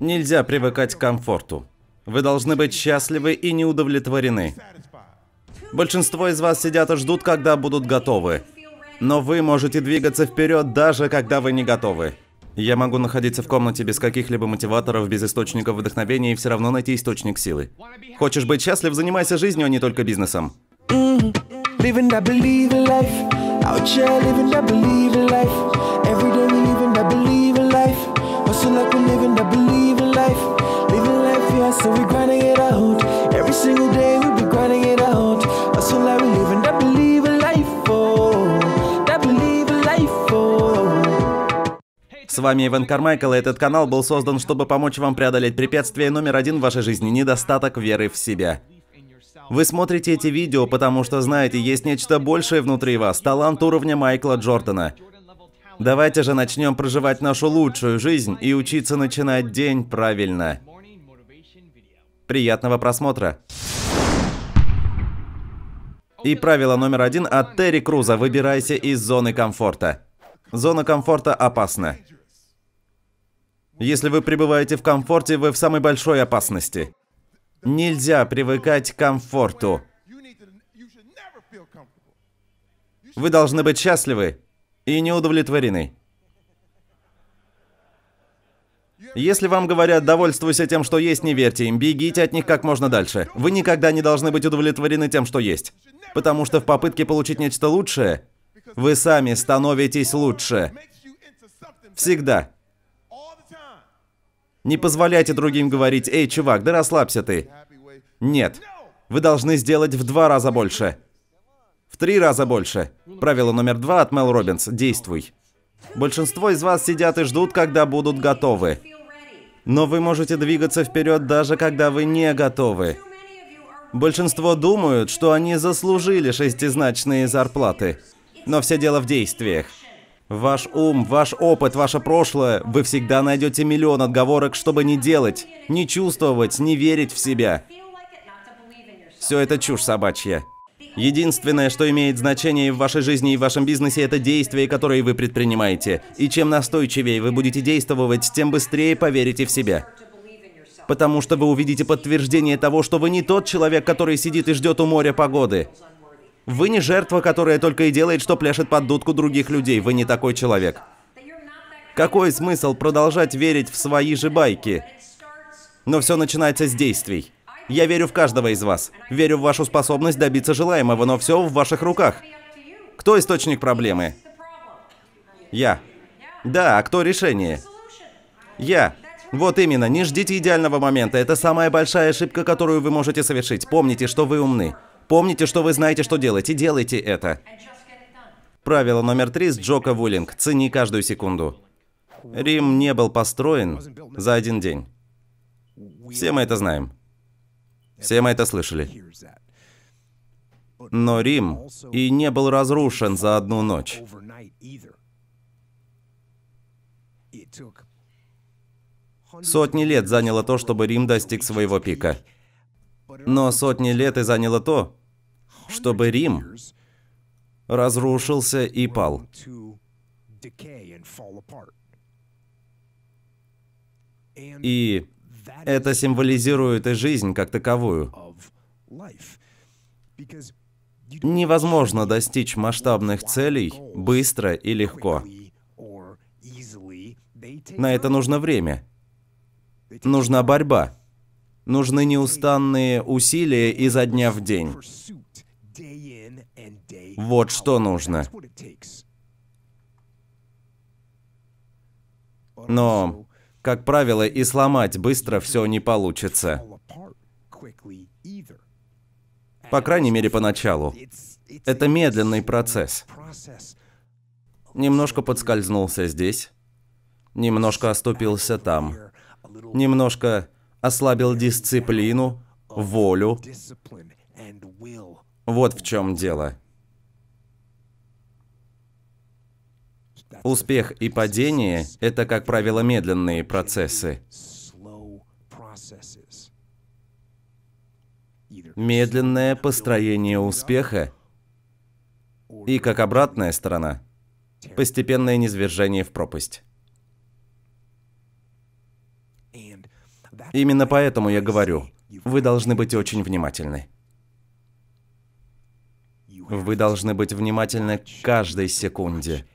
Нельзя привыкать к комфорту. Вы должны быть счастливы и не удовлетворены. Большинство из вас сидят и ждут, когда будут готовы. Но вы можете двигаться вперед, даже когда вы не готовы. Я могу находиться в комнате без каких-либо мотиваторов, без источников вдохновения и все равно найти источник силы. Хочешь быть счастлив, занимайся жизнью, а не только бизнесом. Mm -hmm. so we grinding it out. Every single day we be grinding it out. Hustle like we living that believe in life, oh, that believe in life, oh. С вами Иван Кармайкл, и этот канал был создан, чтобы помочь вам преодолеть препятствие номер один в вашей жизни – недостаток веры в себя. Вы смотрите эти видео, потому что знаете, есть нечто большее внутри вас, талант уровня Майкла Джордана. Давайте же начнем проживать нашу лучшую жизнь и учиться начинать день правильно. Приятного просмотра! И правило номер один от Терри Круза. Выбирайся из зоны комфорта. Зона комфорта опасна. Если вы пребываете в комфорте, вы в самой большой опасности. Нельзя привыкать к комфорту. Вы должны быть счастливы и неудовлетворены. Если вам говорят «довольствуйся тем, что есть», не верьте им, бегите от них как можно дальше. Вы никогда не должны быть удовлетворены тем, что есть. Потому что в попытке получить нечто лучшее, вы сами становитесь лучше. Всегда. Не позволяйте другим говорить «Эй, чувак, да расслабься ты». Нет. Вы должны сделать в два раза больше. В три раза больше. Правило номер два от Мел Робинс. Действуй. Большинство из вас сидят и ждут, когда будут готовы. Но вы можете двигаться вперед, даже когда вы не готовы. Большинство думают, что они заслужили шестизначные зарплаты. Но все дело в действиях. Ваш ум, ваш опыт, ваше прошлое, вы всегда найдете миллион отговорок, чтобы не делать, не чувствовать, не верить в себя. Все это чушь собачья. Единственное, что имеет значение в вашей жизни и в вашем бизнесе, это действия, которые вы предпринимаете. И чем настойчивее вы будете действовать, тем быстрее поверите в себя. Потому что вы увидите подтверждение того, что вы не тот человек, который сидит и ждет у моря погоды. Вы не жертва, которая только и делает, что пляшет под дудку других людей. Вы не такой человек. Какой смысл продолжать верить в свои же байки? Но все начинается с действий. Я верю в каждого из вас. Верю в вашу способность добиться желаемого, но все в ваших руках. Кто источник проблемы? Я. Да, а кто решение? Я. Вот именно, не ждите идеального момента. Это самая большая ошибка, которую вы можете совершить. Помните, что вы умны. Помните, что вы знаете, что делать, и делайте это. Правило номер три с Джока Вуллинг. Цени каждую секунду. Рим не был построен за один день. Все мы это знаем. Все мы это слышали. Но Рим и не был разрушен за одну ночь. Сотни лет заняло то, чтобы Рим достиг своего пика. Но сотни лет и заняло то, чтобы Рим разрушился и пал. И это символизирует и жизнь как таковую. Невозможно достичь масштабных целей быстро и легко. На это нужно время. Нужна борьба. Нужны неустанные усилия изо дня в день. Вот что нужно. Но как правило, и сломать быстро все не получится. По крайней мере, поначалу. Это медленный процесс. Немножко подскользнулся здесь, немножко оступился там, немножко ослабил дисциплину, волю. Вот в чем дело. Успех и падение – это, как правило, медленные процессы. Медленное построение успеха и, как обратная сторона, постепенное низвержение в пропасть. Именно поэтому я говорю, вы должны быть очень внимательны. Вы должны быть внимательны к каждой секунде.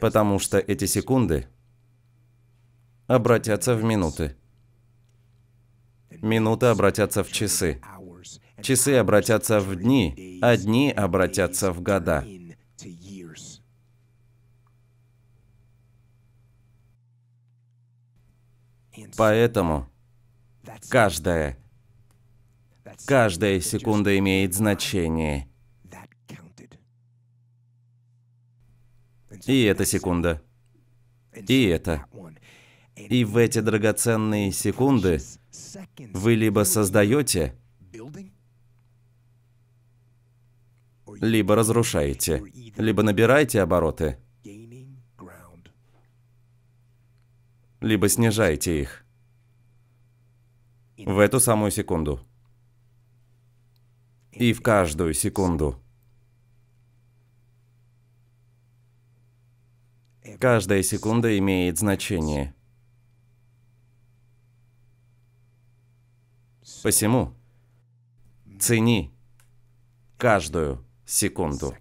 потому что эти секунды обратятся в минуты. Минуты обратятся в часы. Часы обратятся в дни, а дни обратятся в года. Поэтому каждая, каждая секунда имеет значение. И эта секунда. И это. И в эти драгоценные секунды вы либо создаете, либо разрушаете, либо набираете обороты, либо снижаете их в эту самую секунду. И в каждую секунду. Каждая секунда имеет значение. Посему цени каждую секунду.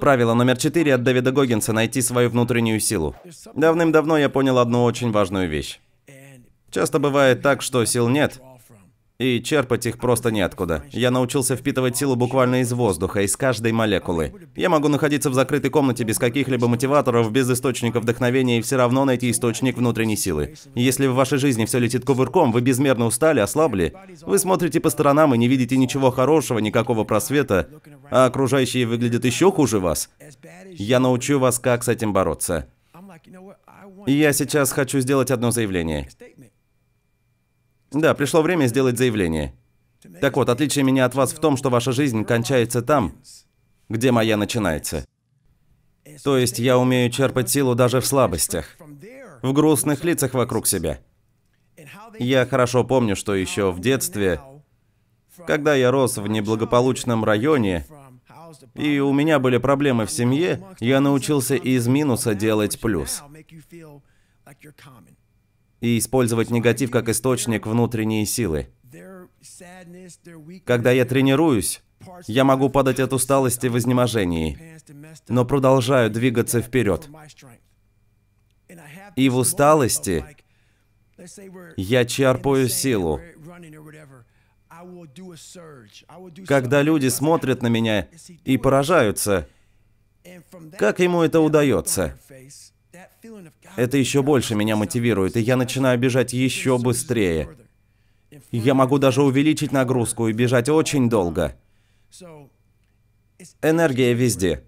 Правило номер четыре от Дэвида Гогинса – найти свою внутреннюю силу. Давным-давно я понял одну очень важную вещь. Часто бывает так, что сил нет – и черпать их просто неоткуда. Я научился впитывать силу буквально из воздуха, из каждой молекулы. Я могу находиться в закрытой комнате без каких-либо мотиваторов, без источника вдохновения и все равно найти источник внутренней силы. Если в вашей жизни все летит кувырком, вы безмерно устали, ослабли, вы смотрите по сторонам и не видите ничего хорошего, никакого просвета, а окружающие выглядят еще хуже вас, я научу вас, как с этим бороться. И я сейчас хочу сделать одно заявление. Да, пришло время сделать заявление. Так вот, отличие меня от вас в том, что ваша жизнь кончается там, где моя начинается. То есть я умею черпать силу даже в слабостях, в грустных лицах вокруг себя. Я хорошо помню, что еще в детстве, когда я рос в неблагополучном районе, и у меня были проблемы в семье, я научился из минуса делать плюс и использовать негатив как источник внутренней силы. Когда я тренируюсь, я могу падать от усталости в изнеможении, но продолжаю двигаться вперед. И в усталости я черпаю силу. Когда люди смотрят на меня и поражаются, как ему это удается? Это еще больше меня мотивирует, и я начинаю бежать еще быстрее. Я могу даже увеличить нагрузку и бежать очень долго. Энергия везде.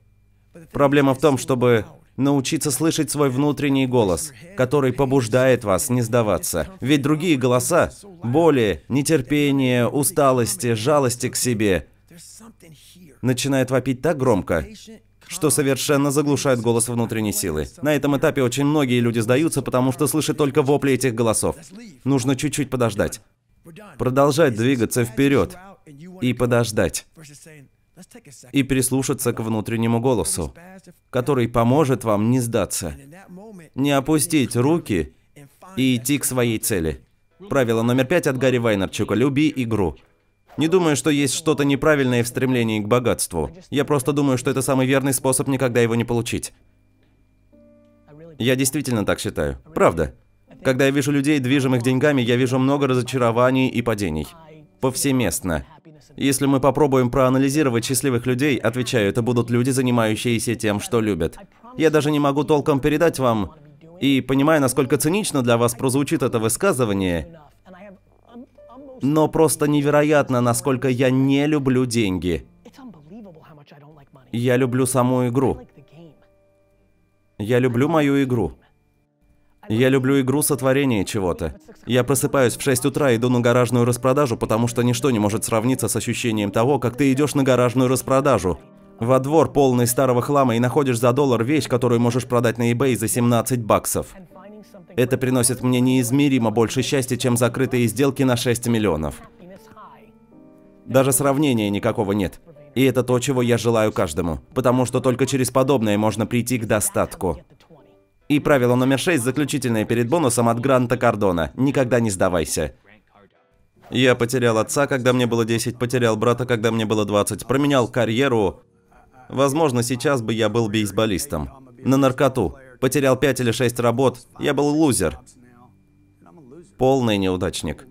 Проблема в том, чтобы научиться слышать свой внутренний голос, который побуждает вас не сдаваться. Ведь другие голоса – боли, нетерпение, усталости, жалости к себе – начинают вопить так громко, что совершенно заглушает голос внутренней силы. На этом этапе очень многие люди сдаются, потому что слышат только вопли этих голосов. Нужно чуть-чуть подождать. Продолжать двигаться вперед и подождать. И прислушаться к внутреннему голосу, который поможет вам не сдаться, не опустить руки и идти к своей цели. Правило номер пять от Гарри Вайнерчука. Люби игру. Не думаю, что есть что-то неправильное в стремлении к богатству. Я просто думаю, что это самый верный способ никогда его не получить. Я действительно так считаю. Правда. Когда я вижу людей, движимых деньгами, я вижу много разочарований и падений. Повсеместно. Если мы попробуем проанализировать счастливых людей, отвечаю, это будут люди, занимающиеся тем, что любят. Я даже не могу толком передать вам... И понимаю, насколько цинично для вас прозвучит это высказывание, но просто невероятно, насколько я не люблю деньги. Я люблю саму игру. Я люблю мою игру. Я люблю игру сотворения чего-то. Я просыпаюсь в 6 утра, и иду на гаражную распродажу, потому что ничто не может сравниться с ощущением того, как ты идешь на гаражную распродажу. Во двор полный старого хлама и находишь за доллар вещь, которую можешь продать на eBay за 17 баксов. Это приносит мне неизмеримо больше счастья, чем закрытые сделки на 6 миллионов. Даже сравнения никакого нет. И это то, чего я желаю каждому, потому что только через подобное можно прийти к достатку. И правило номер шесть заключительное перед бонусом от Гранта Кардона. Никогда не сдавайся. Я потерял отца, когда мне было 10, потерял брата, когда мне было 20, променял карьеру. Возможно, сейчас бы я был бейсболистом. На наркоту. Потерял пять или шесть работ. Я был лузер. Полный неудачник.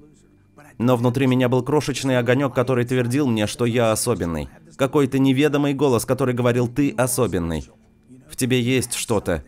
Но внутри меня был крошечный огонек, который твердил мне, что я особенный. Какой-то неведомый голос, который говорил «ты особенный». В тебе есть что-то.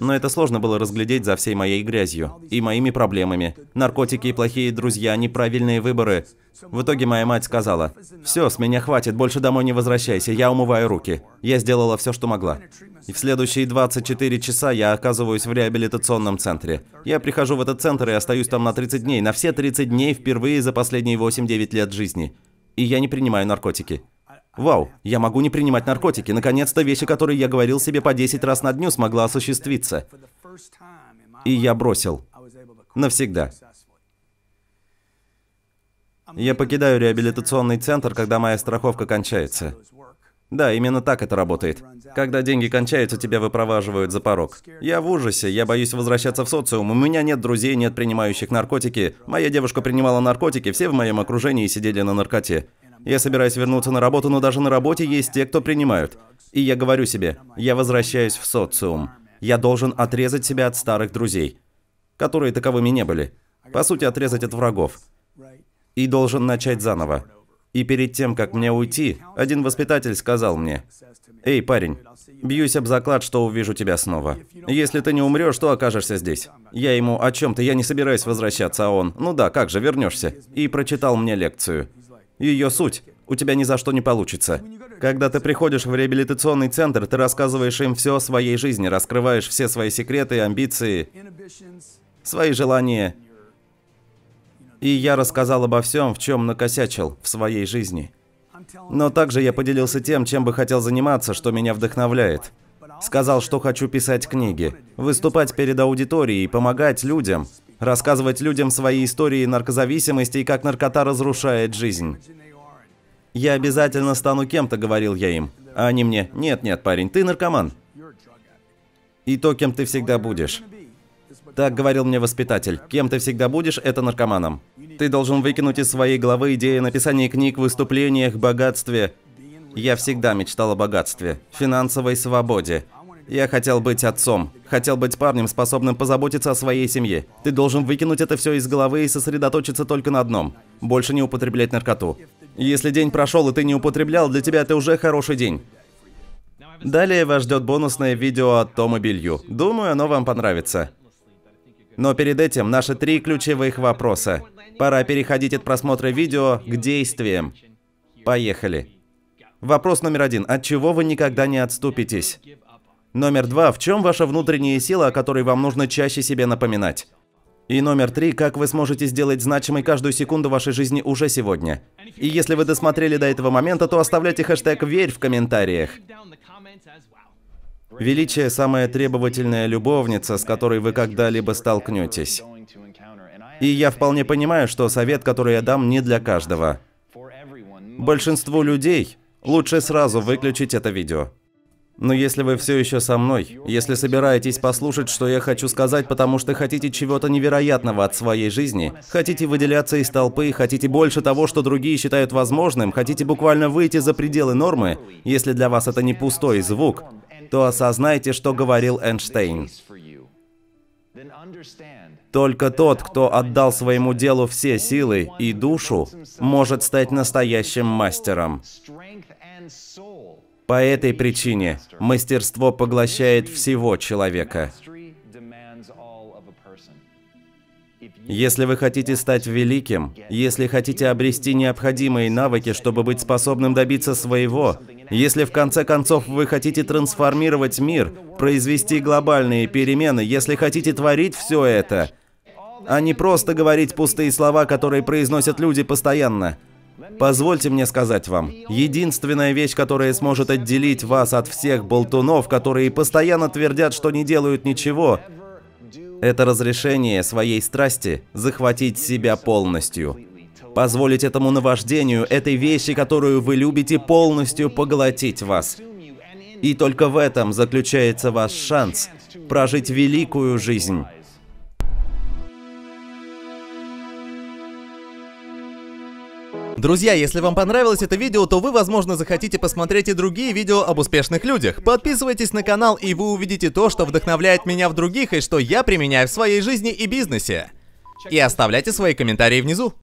Но это сложно было разглядеть за всей моей грязью и моими проблемами. Наркотики, плохие друзья, неправильные выборы. В итоге моя мать сказала, «Все, с меня хватит, больше домой не возвращайся, я умываю руки». Я сделала все, что могла. И в следующие 24 часа я оказываюсь в реабилитационном центре. Я прихожу в этот центр и остаюсь там на 30 дней, на все 30 дней впервые за последние 8-9 лет жизни. И я не принимаю наркотики. Вау, я могу не принимать наркотики. Наконец-то вещь, о которой я говорил себе по 10 раз на дню, смогла осуществиться. И я бросил. Навсегда. Я покидаю реабилитационный центр, когда моя страховка кончается. Да, именно так это работает. Когда деньги кончаются, тебя выпроваживают за порог. Я в ужасе, я боюсь возвращаться в социум, у меня нет друзей, нет принимающих наркотики. Моя девушка принимала наркотики, все в моем окружении сидели на наркоте. Я собираюсь вернуться на работу, но даже на работе есть те, кто принимают. И я говорю себе, я возвращаюсь в социум. Я должен отрезать себя от старых друзей, которые таковыми не были. По сути, отрезать от врагов. И должен начать заново. И перед тем, как мне уйти, один воспитатель сказал мне, «Эй, парень, бьюсь об заклад, что увижу тебя снова. Если ты не умрешь, то окажешься здесь». Я ему, «О чем ты? Я не собираюсь возвращаться», а он, «Ну да, как же, вернешься». И прочитал мне лекцию ее суть. У тебя ни за что не получится. Когда ты приходишь в реабилитационный центр, ты рассказываешь им все о своей жизни, раскрываешь все свои секреты, амбиции, свои желания. И я рассказал обо всем, в чем накосячил в своей жизни. Но также я поделился тем, чем бы хотел заниматься, что меня вдохновляет. Сказал, что хочу писать книги, выступать перед аудиторией, помогать людям – Рассказывать людям свои истории наркозависимости и как наркота разрушает жизнь. «Я обязательно стану кем-то», — говорил я им. А они мне, «Нет-нет, парень, ты наркоман». «И то, кем ты всегда будешь». Так говорил мне воспитатель. Кем ты всегда будешь, это наркоманом. Ты должен выкинуть из своей головы идеи написания книг, выступлениях, богатстве. Я всегда мечтал о богатстве, финансовой свободе, я хотел быть отцом. Хотел быть парнем, способным позаботиться о своей семье. Ты должен выкинуть это все из головы и сосредоточиться только на одном. Больше не употреблять наркоту. Если день прошел и ты не употреблял, для тебя это уже хороший день. Далее вас ждет бонусное видео от Тома Белью. Думаю, оно вам понравится. Но перед этим наши три ключевых вопроса. Пора переходить от просмотра видео к действиям. Поехали. Вопрос номер один. От чего вы никогда не отступитесь? Номер два, в чем ваша внутренняя сила, о которой вам нужно чаще себе напоминать? И номер три, как вы сможете сделать значимой каждую секунду вашей жизни уже сегодня. И если вы досмотрели до этого момента, то оставляйте хэштег «Верь» в комментариях. Величие – самая требовательная любовница, с которой вы когда-либо столкнетесь. И я вполне понимаю, что совет, который я дам, не для каждого. Большинству людей лучше сразу выключить это видео. Но если вы все еще со мной, если собираетесь послушать, что я хочу сказать, потому что хотите чего-то невероятного от своей жизни, хотите выделяться из толпы, хотите больше того, что другие считают возможным, хотите буквально выйти за пределы нормы, если для вас это не пустой звук, то осознайте, что говорил Эйнштейн. Только тот, кто отдал своему делу все силы и душу, может стать настоящим мастером. По этой причине мастерство поглощает всего человека. Если вы хотите стать великим, если хотите обрести необходимые навыки, чтобы быть способным добиться своего, если в конце концов вы хотите трансформировать мир, произвести глобальные перемены, если хотите творить все это, а не просто говорить пустые слова, которые произносят люди постоянно – Позвольте мне сказать вам, единственная вещь, которая сможет отделить вас от всех болтунов, которые постоянно твердят, что не делают ничего, это разрешение своей страсти захватить себя полностью. Позволить этому наваждению, этой вещи, которую вы любите, полностью поглотить вас. И только в этом заключается ваш шанс прожить великую жизнь. Друзья, если вам понравилось это видео, то вы, возможно, захотите посмотреть и другие видео об успешных людях. Подписывайтесь на канал, и вы увидите то, что вдохновляет меня в других, и что я применяю в своей жизни и бизнесе. И оставляйте свои комментарии внизу.